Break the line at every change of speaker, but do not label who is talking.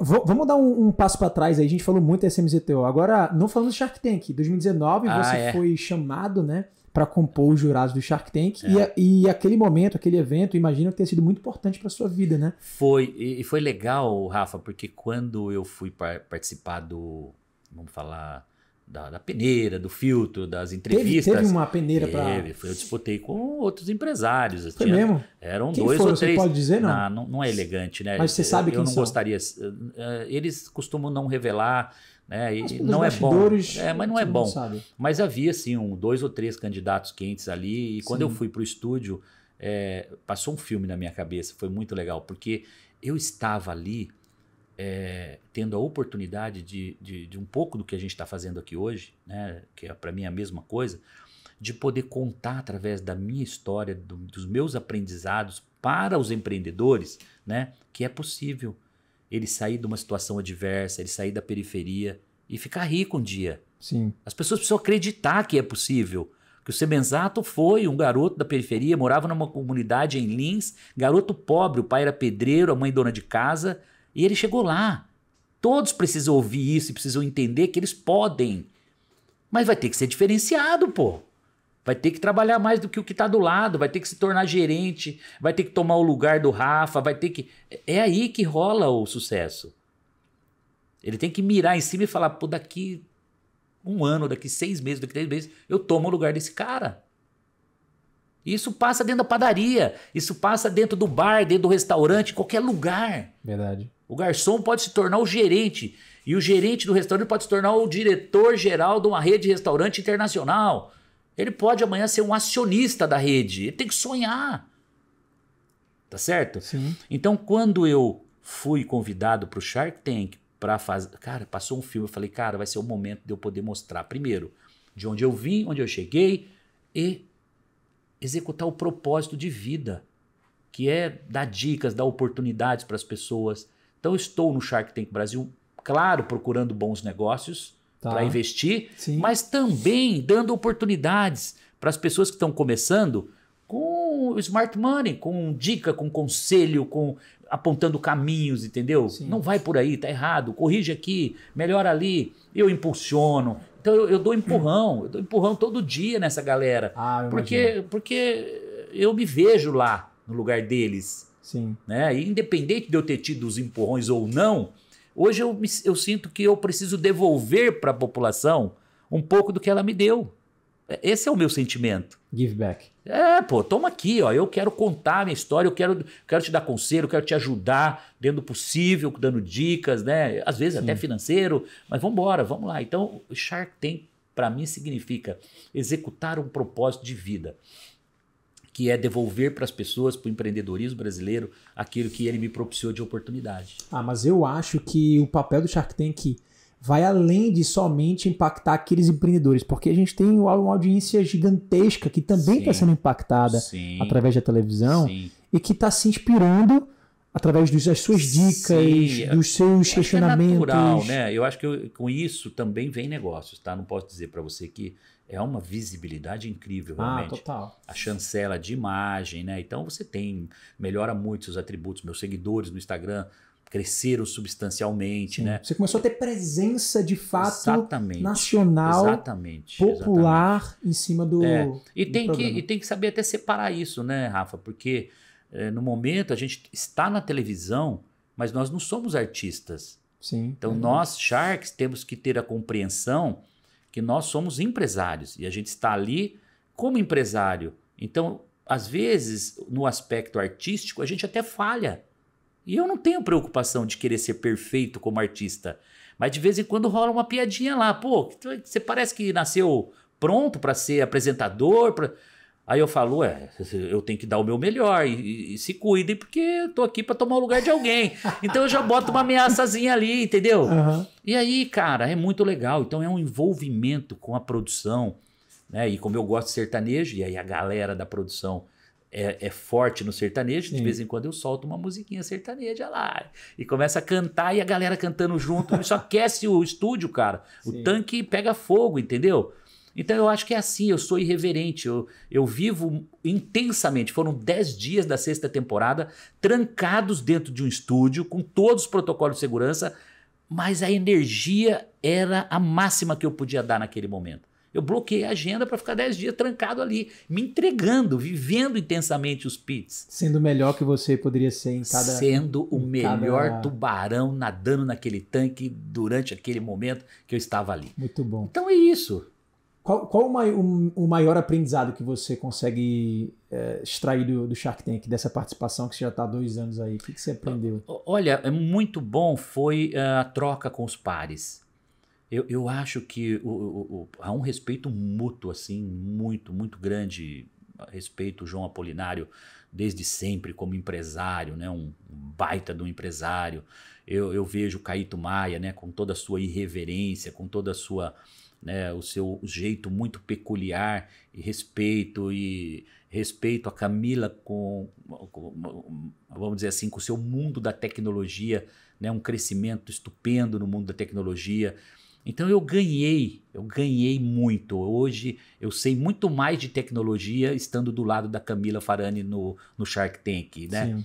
vamos dar um, um passo para trás aí, a gente falou muito da SMZTO. Agora, não falando do Shark Tank. 2019 ah, você é. foi chamado, né,
para compor os jurados do Shark Tank.
É. E, e, aquele momento, aquele evento, imagino que tenha sido muito importante para sua vida, né?
Foi. E foi legal, Rafa, porque quando eu fui participar do. Vamos falar da, da, peneira, do filtro, das entrevistas. Teve, teve uma
peneira para. Teve, pra...
eu disputei com outros empresários. Assim, foi tinha, mesmo? Eram quem dois foram? ou três. Você pode dizer, não? não? Não é elegante, né? Mas você sabe eu, quem Eu não são. gostaria. Eh, eh, eles costumam não revelar. Né? E não é bom. É, mas não é bom. Não mas havia assim um, dois ou três candidatos quentes ali. E quando sim. eu fui para o estúdio, é, passou um filme na minha cabeça. Foi muito legal, porque eu estava ali é, tendo a oportunidade de, de, de, um pouco do que a gente está fazendo aqui hoje, né, que é para mim é a mesma coisa, de poder contar através da minha história, do, dos meus aprendizados para os empreendedores, né, que é possível ele sair de uma situação adversa, ele sair da periferia e ficar rico um dia. Sim. As pessoas precisam acreditar que é possível. Que o Semenzato foi um garoto da periferia, morava numa comunidade em Lins, garoto pobre, o pai era pedreiro, a mãe dona de casa, e ele chegou lá. Todos precisam ouvir isso e precisam entender que eles podem. Mas vai ter que ser diferenciado, pô. Vai ter que trabalhar mais do que o que está do lado, vai ter que se tornar gerente, vai ter que tomar o lugar do Rafa, vai ter que. É, é aí que rola o sucesso. Ele tem que mirar em cima e falar, pô, daqui um ano, daqui seis meses, daqui três meses, eu tomo o lugar desse cara. Isso passa dentro da padaria, isso passa dentro do bar, dentro do restaurante, qualquer lugar. Verdade. O garçom pode se tornar o gerente e o gerente do restaurante pode se tornar o diretor geral de uma rede de restaurante internacional. Ele pode amanhã ser um acionista da rede. Ele tem que sonhar. Tá certo? Sim. Então, quando eu fui convidado para o Shark Tank para fazer. Cara, passou um filme. Eu falei, cara, vai ser o momento de eu poder mostrar, primeiro, de onde eu vim, onde eu cheguei e executar o propósito de vida, que é dar dicas, dar oportunidades para as pessoas então, estou no Shark Tank Brasil, claro, procurando bons negócios tá. para investir, Sim. mas também dando oportunidades para as pessoas que estão começando com smart money, com dica, com conselho, com apontando caminhos, entendeu? Sim. Não vai por aí, tá errado, corrige aqui, melhora ali, eu impulsiono. Então eu, eu dou empurrão, eu dou empurrão todo dia nessa galera. Ah, porque, porque eu me vejo lá no lugar deles. Sim. Né? E independente de eu ter tido os empurrões ou não, hoje eu, me, eu sinto que eu preciso devolver para a população um pouco do que ela me deu. É, esse é o meu sentimento. Give back. É, pô, toma aqui, ó. Eu quero contar a minha história, eu quero, quero te dar conselho, eu quero te ajudar dentro do possível, dando dicas, né? Às vezes Sim. até financeiro, mas vamos embora, vamos lá. Então, Shark Tank para mim significa executar um propósito de vida que é devolver para as pessoas, para o empreendedorismo brasileiro, aquilo que ele me propiciou de oportunidade.
Ah, mas eu acho que o papel do Shark Tank vai além de somente impactar aqueles empreendedores, porque a gente tem uma audiência gigantesca que também está sendo impactada sim, através da televisão sim. e que está se inspirando através das suas dicas, sim, é dos seus é questionamentos. É natural, né?
Eu acho que eu, com isso também vem negócios, tá? Não posso dizer para você que é uma visibilidade incrível, ah, realmente. Ah, total. A chancela de imagem, né? Então você tem, melhora muito seus atributos. Meus seguidores no Instagram cresceram substancialmente, Sim. né? Você começou a ter presença de fato exatamente,
nacional, exatamente,
popular
exatamente. em cima do. É. E, tem que, e
tem que saber até separar isso, né, Rafa? Porque é, no momento a gente está na televisão, mas nós não somos artistas. Sim, então, é. nós, Sharks, temos que ter a compreensão que nós somos empresários e a gente está ali como empresário. Então, às vezes, no aspecto artístico, a gente até falha. E eu não tenho preocupação de querer ser perfeito como artista, mas de vez em quando rola uma piadinha lá, pô, você parece que nasceu pronto para ser apresentador, para Aí eu falo, ué, eu tenho que dar o meu melhor e, e se cuidem, porque eu tô aqui para tomar o lugar de alguém. Então eu já boto uma ameaçazinha ali, entendeu? Uhum. E aí, cara, é muito legal. Então é um envolvimento com a produção, né? E como eu gosto de sertanejo, e aí a galera da produção é, é forte no sertanejo, Sim. de vez em quando eu solto uma musiquinha sertaneja lá. E começa a cantar e a galera cantando junto. Isso aquece o estúdio, cara. Sim. O tanque pega fogo, entendeu? Então eu acho que é assim, eu sou irreverente, eu, eu vivo intensamente. Foram 10 dias da sexta temporada, trancados dentro de um estúdio, com todos os protocolos de segurança, mas a energia era a máxima que eu podia dar naquele momento. Eu bloqueei a agenda para ficar 10 dias trancado ali, me entregando, vivendo intensamente os pits.
Sendo o melhor que você poderia ser em cada. Sendo o melhor cada...
tubarão nadando naquele tanque durante aquele momento que eu estava ali.
Muito bom. Então é isso. Qual, qual o, mai, o, o, maior aprendizado que você consegue é, extrair do, do, Shark Tank, dessa participação que você já está há dois anos aí? O que, que, você aprendeu?
Olha, é muito bom foi eh, a troca com os pares. Eu, eu acho que o, o, há um respeito mútuo, assim, muito, muito grande. Respeito João Apolinário desde sempre como empresário, né? um, baita de um empresário. Eu, eu vejo Caíto Maia né? com toda a sua irreverência, com toda a sua né, o seu jeito muito peculiar e respeito e respeito a Camila com, com, vamos dizer assim com o seu mundo da tecnologia, né, um crescimento estupendo no mundo da tecnologia. Então eu ganhei, eu ganhei muito. Hoje eu sei muito mais de tecnologia estando do lado da Camila Farani no, no Shark Tank, né? Sim.